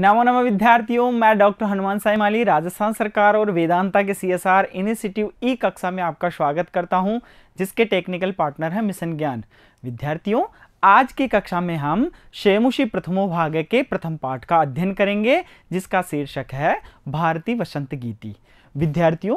नमो नमो विद्यार्थियों मैं डॉक्टर हनुमान साई माली राजस्थान सरकार और वेदांता के सीएसआर इनिशिएटिव ई कक्षा में आपका स्वागत करता हूं जिसके टेक्निकल पार्टनर है मिशन ज्ञान विद्यार्थियों आज की कक्षा में हम शेमुषी प्रथमो भाग के प्रथम पाठ का अध्ययन करेंगे जिसका शीर्षक है भारतीय वसंत गीति विद्यार्थियों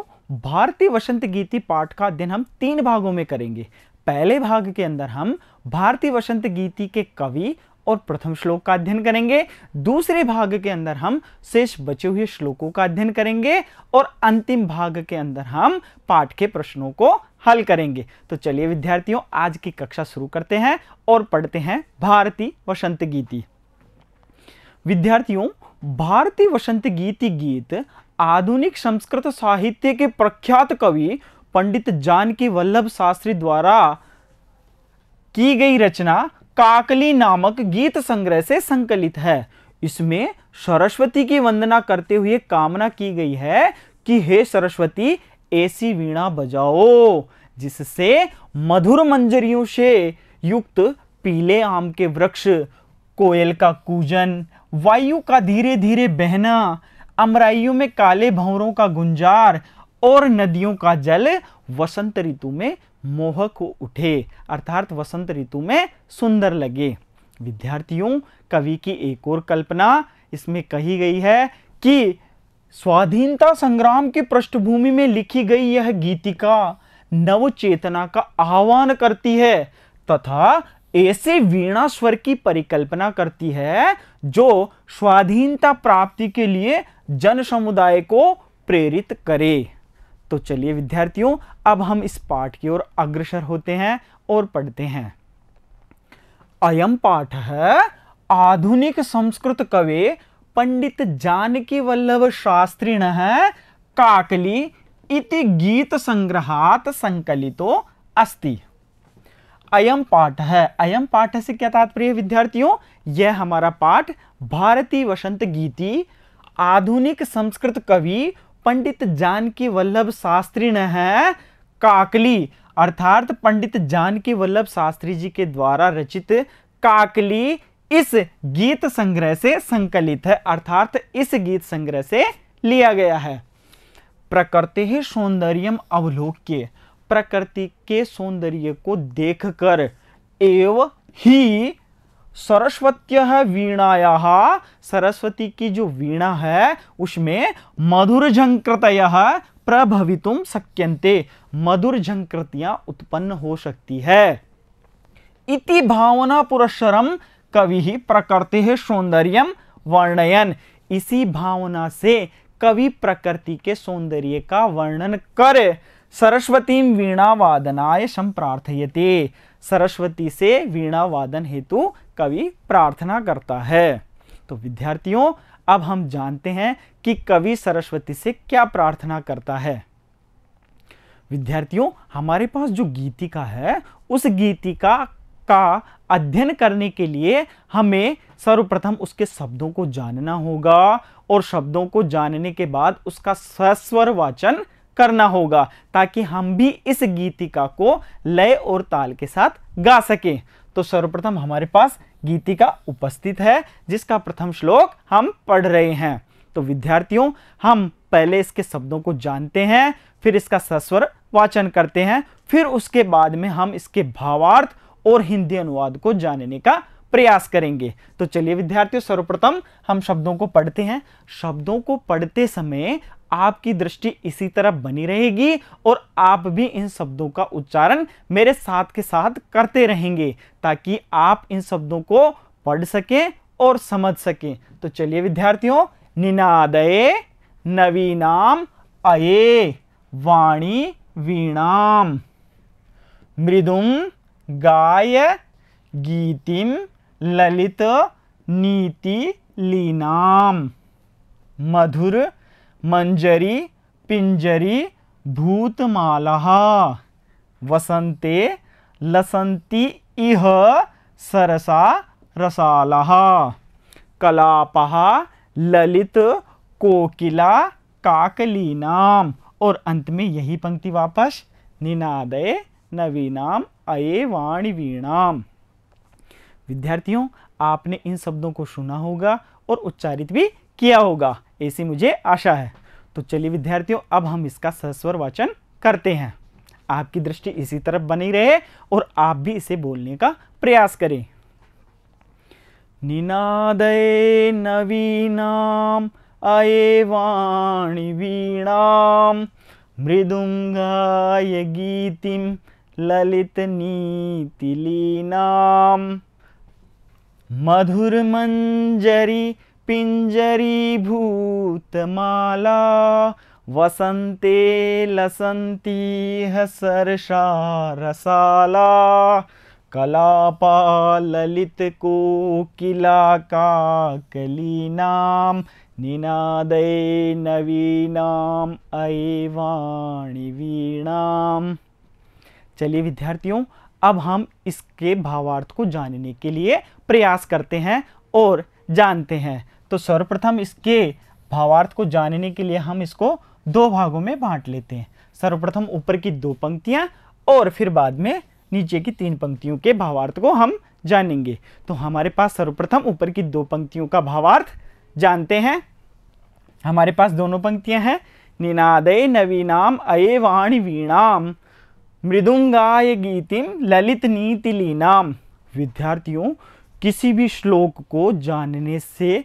भारतीय वसंत गीति पाठ का अध्ययन हम तीन भागों में करेंगे पहले भाग के अंदर हम भारतीय वसंत गीति के कवि और प्रथम श्लोक का अध्ययन करेंगे दूसरे भाग के अंदर हम शेष बचे हुए श्लोकों का अध्ययन करेंगे और अंतिम भाग के अंदर हम पाठ के प्रश्नों को हल करेंगे तो चलिए विद्यार्थियों आज की कक्षा शुरू करते हैं और पढ़ते हैं भारती वसंत गीति विद्यार्थियों भारती वसंत गीति गीत आधुनिक संस्कृत साहित्य के प्रख्यात कवि पंडित जानकी वल्लभ शास्त्री द्वारा की गई रचना काकली नामक गीत संग्रह से संकलित है इसमें सरस्वती की वंदना करते हुए कामना की गई है कि हे सरस्वती ऐसी वीणा बजाओ जिससे मधुर मंजरियों से युक्त पीले आम के वृक्ष कोयल का कूजन वायु का धीरे धीरे बहना अमराइयों में काले भंवरों का गुंजार और नदियों का जल वसंत ऋतु में मोहक उठे अर्थात वसंत ऋतु में सुंदर लगे विद्यार्थियों कवि की एक और कल्पना इसमें कही गई है कि स्वाधीनता संग्राम की पृष्ठभूमि में लिखी गई यह गीतिका नव चेतना का आह्वान करती है तथा ऐसे वीणा स्वर की परिकल्पना करती है जो स्वाधीनता प्राप्ति के लिए जन समुदाय को प्रेरित करे तो चलिए विद्यार्थियों अब हम इस पाठ की ओर अग्रसर होते हैं और पढ़ते हैं अयम पाठ है आधुनिक संस्कृत कवि पंडित जानकी वल्लभ शास्त्री काकली इति गीत संग्रहात संकलितो अस्ति अयम पाठ है अयम पाठ से क्या तात्पर्य विद्यार्थियों यह हमारा पाठ भारतीय वसंत गीति आधुनिक संस्कृत कवि पंडित जानकी वल्लभ शास्त्री ने है काकली अर्थात पंडित जानकी वल्लभ शास्त्री जी के द्वारा रचित काकली इस गीत संग्रह से संकलित है अर्थात इस गीत संग्रह से लिया गया है प्रकृति ही सौंदर्यम अवलोक्य प्रकृति के सौंदर्य को देखकर एव ही सरस्वत्य वीणाया सरस्वती की जो वीणा है उसमें मधुर झंकृत प्रभवितुम शक्यंते मधुर झंकृतियां उत्पन्न हो सकती है इति भावना पुरस्सरम कवि ही प्रकृति है सौंदर्य वर्णयन इसी भावना से कवि प्रकृति के सौंदर्य का वर्णन कर सरस्वती वीणा वादनाय संप्रार्थयते सरस्वती से वीणा वादन हेतु कवि प्रार्थना करता है तो विद्यार्थियों अब हम जानते हैं कि कवि सरस्वती से क्या प्रार्थना करता है विद्यार्थियों हमारे पास जो गीतिका है उस गीतिका का अध्ययन करने के लिए हमें सर्वप्रथम उसके शब्दों को जानना होगा और शब्दों को जानने के बाद उसका सस्वर वाचन करना होगा ताकि हम भी इस गीतिका को लय और ताल के साथ गा सकें तो सर्वप्रथम हमारे पास गीतिका उपस्थित है जिसका प्रथम श्लोक हम पढ़ रहे हैं तो विद्यार्थियों हम पहले इसके शब्दों को जानते हैं फिर इसका सस्वर वाचन करते हैं फिर उसके बाद में हम इसके भावार्थ और हिंदी अनुवाद को जानने का प्रयास करेंगे तो चलिए विद्यार्थियों सर्वप्रथम हम शब्दों को पढ़ते हैं शब्दों को पढ़ते समय आपकी दृष्टि इसी तरह बनी रहेगी और आप भी इन शब्दों का उच्चारण मेरे साथ के साथ करते रहेंगे ताकि आप इन शब्दों को पढ़ सकें और समझ सकें तो चलिए विद्यार्थियों निनादय नवीनाम अये वाणी वीणाम मृदुम गाय गीतिम ललित नीति लीनाम मधुर मंजरी पिंजरी भूतमाला वसंते लसंती इह सरसा रसाला कलापहा ललित कोकिला काकलीनाम और अंत में यही पंक्ति वापस निनादय नवीनाम अये वाणीवीणाम विद्यार्थियों आपने इन शब्दों को सुना होगा और उच्चारित भी किया होगा ऐसी मुझे आशा है तो चलिए विद्यार्थियों अब हम इसका सस्वर वाचन करते हैं आपकी दृष्टि इसी तरफ बनी रहे और आप भी इसे बोलने का प्रयास करें निनादय नवीनाम आये वाणी वीणाम मृदुंगाय गीतिम ललित नीतिलीनाम मधुर मंजरी पिंजरी वसंते लसंती लसन्तीह रसाला कलापा ललितकोकिलाकाकलीनां निनादै नवीनाम अयवाणी वीणाम चलिए विद्यार्थियों अब हम इसके भावार्थ को जानने के लिए प्रयास करते हैं और जानते हैं तो सर्वप्रथम इसके भावार्थ को जानने के लिए हम इसको दो भागों में बांट लेते हैं सर्वप्रथम ऊपर की दो पंक्तियां और फिर बाद में नीचे की तीन पंक्तियों के भावार्थ को हम जानेंगे तो हमारे पास सर्वप्रथम ऊपर की दो पंक्तियों का भावार्थ जानते हैं हमारे पास दोनों पंक्तियां हैं निनादय नवीनाम अये वाणी वीणाम मृदुंगाय गीतिम ललित नीति लीनाम विद्यार्थियों किसी भी श्लोक को जानने से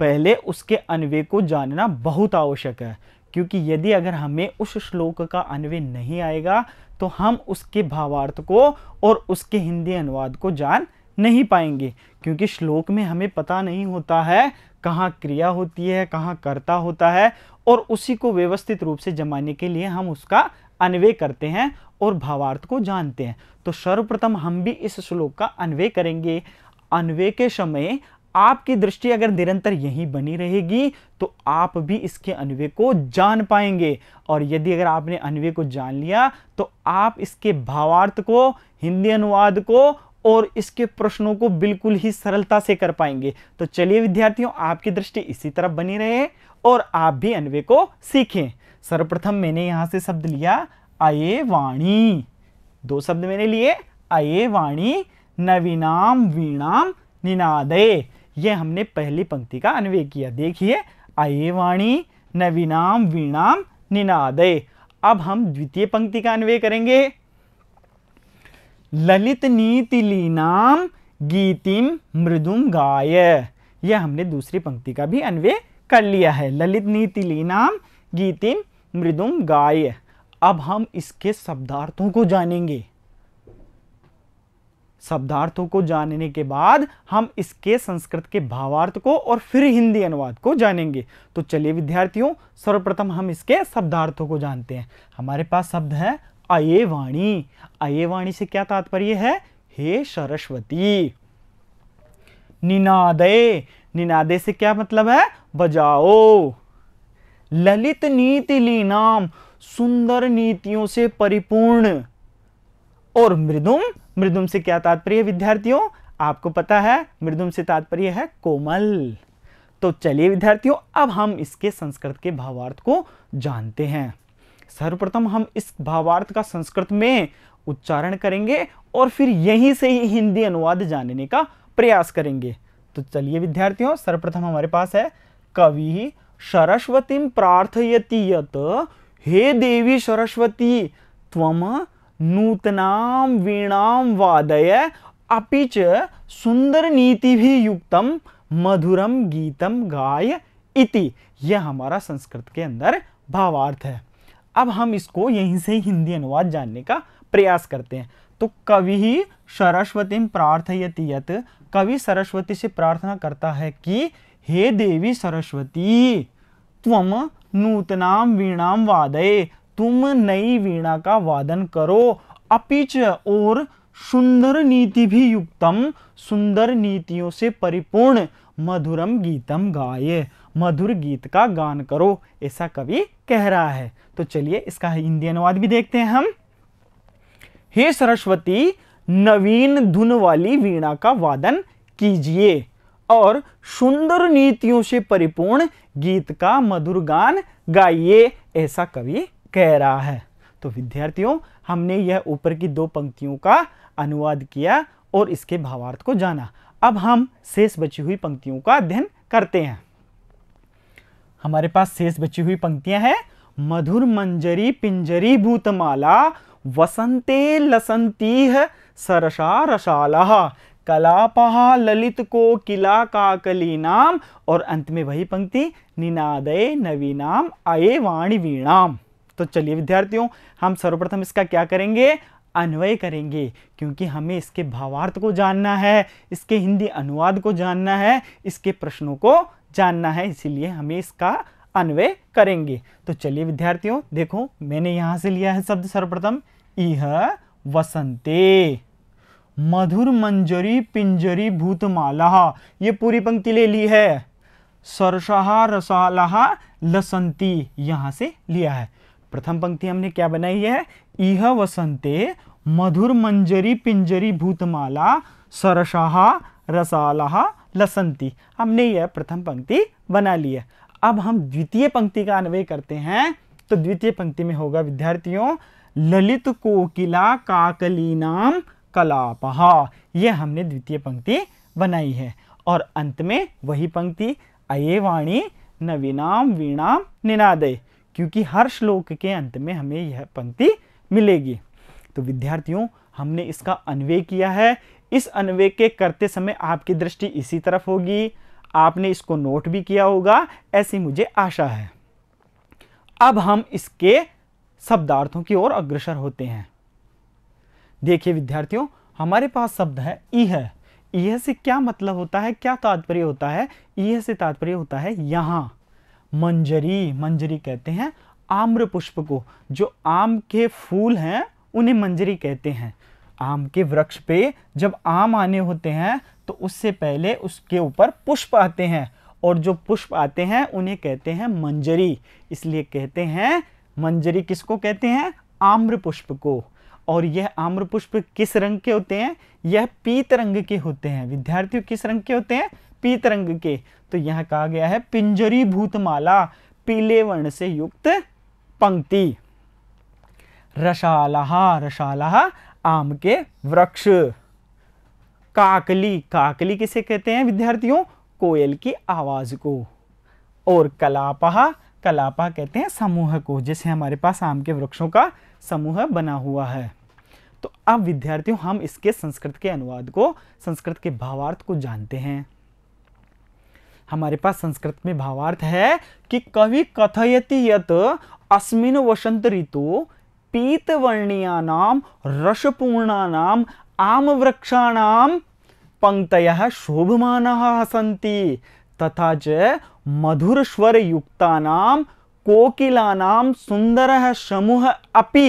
पहले उसके अनवे को जानना बहुत आवश्यक है क्योंकि यदि अगर हमें उस श्लोक का अन्वय नहीं आएगा तो हम उसके भावार्थ को और उसके हिंदी अनुवाद को जान नहीं पाएंगे क्योंकि श्लोक में हमें पता नहीं होता है कहाँ क्रिया होती है कहाँ कर्ता होता है और उसी को व्यवस्थित रूप से जमाने के लिए हम उसका अन्वय करते हैं और भावार्थ को जानते हैं तो सर्वप्रथम हम भी इस श्लोक का अन्वय करेंगे अनवे के समय आपकी दृष्टि अगर निरंतर यही बनी रहेगी तो आप भी इसके अनवे को जान पाएंगे और यदि अगर आपने अनवे को जान लिया तो आप इसके भावार्थ को हिंदी अनुवाद को और इसके प्रश्नों को बिल्कुल ही सरलता से कर पाएंगे तो चलिए विद्यार्थियों आपकी दृष्टि इसी तरफ बनी रहे और आप भी अनवे को सीखें सर्वप्रथम मैंने यहां से शब्द लिया अये वाणी दो शब्द मैंने लिए अये वाणी नवीनाम वीणाम निनादय ये हमने पहली पंक्ति का अन्वय किया देखिए आये वाणी नवीनाम वीणाम निनादय अब हम द्वितीय पंक्ति का अन्वय करेंगे ललित नीति लीनाम गीतिम मृदुम गाय यह हमने दूसरी पंक्ति का भी अन्वय कर लिया है ललित नीति लीनाम गीतिम मृदुम गाय अब हम इसके शब्दार्थों को जानेंगे शब्दार्थों को जानने के बाद हम इसके संस्कृत के भावार्थ को और फिर हिंदी अनुवाद को जानेंगे तो चलिए विद्यार्थियों सर्वप्रथम हम इसके शब्दार्थों को जानते हैं हमारे पास शब्द है अये वाणी अये वाणी से क्या तात्पर्य है हे सरस्वती निनादे निनादे से क्या मतलब है बजाओ ललित नीति लीनाम सुंदर नीतियों से परिपूर्ण और मृदुम मृदुम से क्या तात्पर्य विद्यार्थियों आपको पता है मृदुम से तात्पर्य है कोमल तो चलिए विद्यार्थियों अब हम इसके संस्कृत के भावार्थ को जानते हैं सर्वप्रथम हम इस भावार्थ का संस्कृत में उच्चारण करेंगे और फिर यहीं से ही हिंदी अनुवाद जानने का प्रयास करेंगे तो चलिए विद्यार्थियों सर्वप्रथम हमारे पास है कवि सरस्वती प्रार्थयती यत हे देवी सरस्वती त्वम नूतनाम वीणाम वादय चुंदर नीति भी युक्तम मधुरम गीतम गाय इति यह हमारा संस्कृत के अंदर भावार्थ है अब हम इसको यहीं से हिंदी अनुवाद जानने का प्रयास करते हैं तो कवि ही सरस्वती प्रार्थयति यत कवि सरस्वती से प्रार्थना करता है कि हे देवी सरस्वती त्वम नूतनाम वीणाम वादय तुम नई वीणा का वादन करो अपिच और सुंदर नीति भी युक्तम सुंदर नीतियों से परिपूर्ण मधुरम गीतम गाए मधुर गीत का गान करो ऐसा कवि कह रहा है तो चलिए इसका हिंदी अनुवाद भी देखते हैं हम हे सरस्वती नवीन धुन वाली वीणा का वादन कीजिए और सुंदर नीतियों से परिपूर्ण गीत का मधुर गान गाइए ऐसा कवि कह रहा है तो विद्यार्थियों हमने यह ऊपर की दो पंक्तियों का अनुवाद किया और इसके भावार्थ को जाना अब हम शेष बची हुई पंक्तियों का अध्ययन करते हैं हमारे पास शेष बची हुई पंक्तियां हैं मधुर मंजरी पिंजरी भूतमाला वसंते लसंती है सरसा रसाला कलापहा ललित को किला काकली नाम और अंत में वही पंक्ति निनादय नवीनाम अये वाणी वीणाम तो चलिए विद्यार्थियों हम सर्वप्रथम इसका क्या करेंगे अन्वय करेंगे क्योंकि हमें इसके भावार्थ को जानना है इसके हिंदी अनुवाद को जानना है इसके प्रश्नों को जानना है इसीलिए हमें इसका अन्वय करेंगे तो चलिए विद्यार्थियों देखो मैंने यहां से लिया है शब्द सर्वप्रथम इह वसंते मधुर मंजरी पिंजरी भूतमाला ये पूरी पंक्ति ले ली है सरसहा रसाला लसंती यहां से लिया है प्रथम पंक्ति हमने क्या बनाई है इह वसंते मधुर मंजरी पिंजरी भूतमाला सरसाहा रसाला लसंती हमने यह प्रथम पंक्ति बना ली है अब हम द्वितीय पंक्ति का अन्वय करते हैं तो द्वितीय पंक्ति में होगा विद्यार्थियों ललित कोकिला काकली नाम कलापहा यह हमने द्वितीय पंक्ति बनाई है और अंत में वही पंक्ति अये वाणी नवीनाम वीणाम निनादय क्योंकि हर श्लोक के अंत में हमें यह पंक्ति मिलेगी तो विद्यार्थियों हमने इसका अन्वय किया है इस अन्वय के करते समय आपकी दृष्टि इसी तरफ होगी आपने इसको नोट भी किया होगा ऐसी मुझे आशा है अब हम इसके शब्दार्थों की ओर अग्रसर होते हैं देखिए विद्यार्थियों हमारे पास शब्द है ई है ई से क्या मतलब होता है क्या तात्पर्य होता है ई से तात्पर्य होता है यहां मंजरी मंजरी कहते हैं आम्र पुष्प को जो आम के फूल हैं उन्हें मंजरी कहते हैं आम के वृक्ष पे जब आम आने होते हैं तो उससे पहले उसके ऊपर पुष्प आते हैं और जो पुष्प आते हैं उन्हें कहते हैं मंजरी इसलिए कहते हैं मंजरी किसको कहते हैं आम्र पुष्प को और यह आम्र पुष्प किस रंग के होते हैं यह पीत रंग के होते हैं विद्यार्थियों किस रंग के होते हैं पीत रंग के तो यह कहा गया है पिंजरी भूतमाला पीले वर्ण से युक्त पंक्ति रसालाहा रसाला आम के वृक्ष काकली काकली किसे कहते हैं विद्यार्थियों कोयल की आवाज़ को और कलापहा कलापा कहते हैं समूह को जैसे हमारे पास आम के वृक्षों का समूह बना हुआ है तो अब विद्यार्थियों हम इसके संस्कृत के अनुवाद को संस्कृत के भावार्थ को जानते हैं हमारे पास संस्कृत में भावार्थ है कि कवि कथयति यत अस्मिन वसंत ऋतु पीतवर्णीयानाम रसपूर्णानाम आम वृक्षाणाम पंक्तयः शोभमान हसन्ति तथा च मधुरस्वरयुक्तानां कोकिलानां सुंदर समूह अपि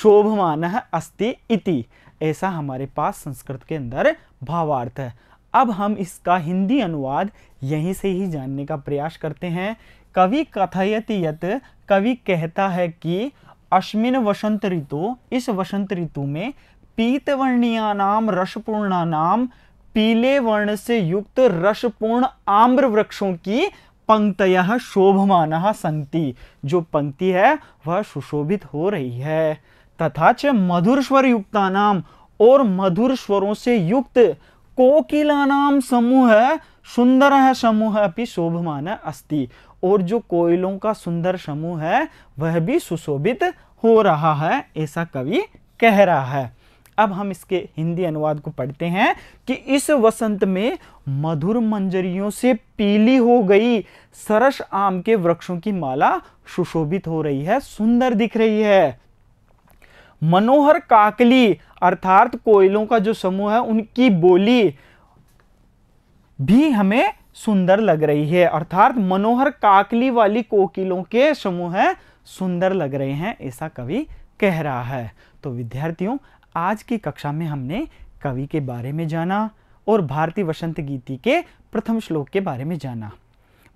शोभमान अस्ति इति ऐसा हमारे पास संस्कृत के अंदर भावार्थ है अब हम इसका हिंदी अनुवाद यहीं से ही जानने का प्रयास करते हैं कवि कथयत यत कवि कहता है कि अश्विन वसंत ऋतु इस वसंत ऋतु में पीतवर्णीयानाम नाम पीले वर्ण से युक्त रसपूर्ण आम्र वृक्षों की पंक्तियां शोभमान संति जो पंक्ति है वह सुशोभित हो रही है तथा च मधुर स्वर युक्ता नाम और मधुर स्वरों से युक्त कोकिलानाम समूह सुंदर है समूह अपनी शोभमान अस्ति और जो कोयलों का सुंदर समूह है वह भी सुशोभित हो रहा है ऐसा कवि कह रहा है अब हम इसके हिंदी अनुवाद को पढ़ते हैं कि इस वसंत में मधुर मंजरियों से पीली हो गई सरस आम के वृक्षों की माला सुशोभित हो रही है सुंदर दिख रही है मनोहर काकली अर्थात कोयलों का जो समूह है उनकी बोली भी हमें सुंदर लग रही है अर्थात मनोहर काकली वाली कोकिलों के समूह सुंदर लग रहे हैं ऐसा कवि कह रहा है तो विद्यार्थियों आज की कक्षा में हमने कवि के बारे में जाना और भारतीय वसंत गीति के प्रथम श्लोक के बारे में जाना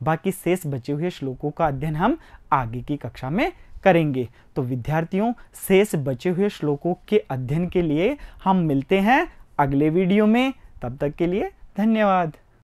बाकी शेष बचे हुए श्लोकों का अध्ययन हम आगे की कक्षा में करेंगे तो विद्यार्थियों शेष बचे हुए श्लोकों के अध्ययन के लिए हम मिलते हैं अगले वीडियो में तब तक के लिए धन्यवाद